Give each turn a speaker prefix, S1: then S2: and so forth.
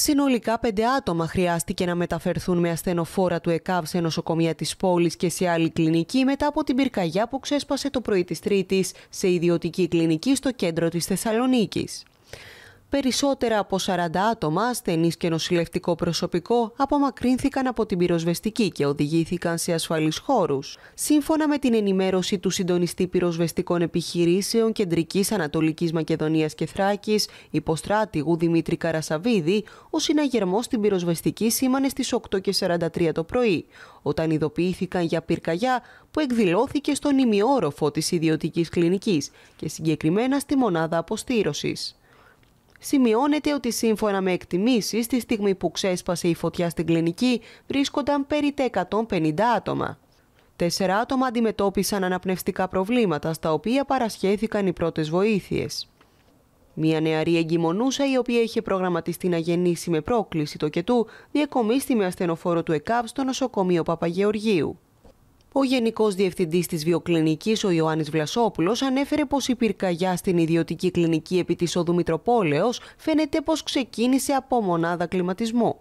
S1: Συνολικά πέντε άτομα χρειάστηκε να μεταφερθούν με ασθενοφόρα του ΕΚΑΒ σε νοσοκομεία της πόλης και σε άλλη κλινική μετά από την πυρκαγιά που ξέσπασε το πρωί της Τρίτης σε ιδιωτική κλινική στο κέντρο της Θεσσαλονίκης. Περισσότερα από 40 άτομα, ασθενείς και νοσηλευτικό προσωπικό, απομακρύνθηκαν από την πυροσβεστική και οδηγήθηκαν σε ασφαλείς χώρους. Σύμφωνα με την ενημέρωση του συντονιστή πυροσβεστικών επιχειρήσεων Κεντρικής Ανατολικής Μακεδονίας και Θράκης, υποστράτηγου Δημήτρη Καρασαβίδη, ο συναγερμός στην πυροσβεστική σήμανε στις 8.43 το πρωί, όταν ειδοποιήθηκαν για πυρκαγιά που εκδηλώθηκε στον ημιόροφο της ιδιωτικής κλινικής και συγκεκριμένα στη μονάδα αποστήρωσης. Σημειώνεται ότι σύμφωνα με εκτιμήσεις, τη στιγμή που ξέσπασε η φωτιά στην κλινική, βρίσκονταν περί τα 150 άτομα. Τέσσερα άτομα αντιμετώπισαν αναπνευστικά προβλήματα, στα οποία παρασχέθηκαν οι πρώτες βοήθειες. Μία νεαρή εγκυμονούσα, η οποία είχε προγραμματιστεί να γεννήσει με πρόκληση το κετού, διακομίστη με ασθενοφόρο του ΕΚΑΒ στο νοσοκομείο Παπαγεωργίου. Ο Γενικός Διευθυντής της Βιοκλινικής, ο Ιωάννης Βλασόπουλο, ανέφερε πως η πυρκαγιά στην ιδιωτική κλινική επί της Οδού φαίνεται πως ξεκίνησε από μονάδα κλιματισμού.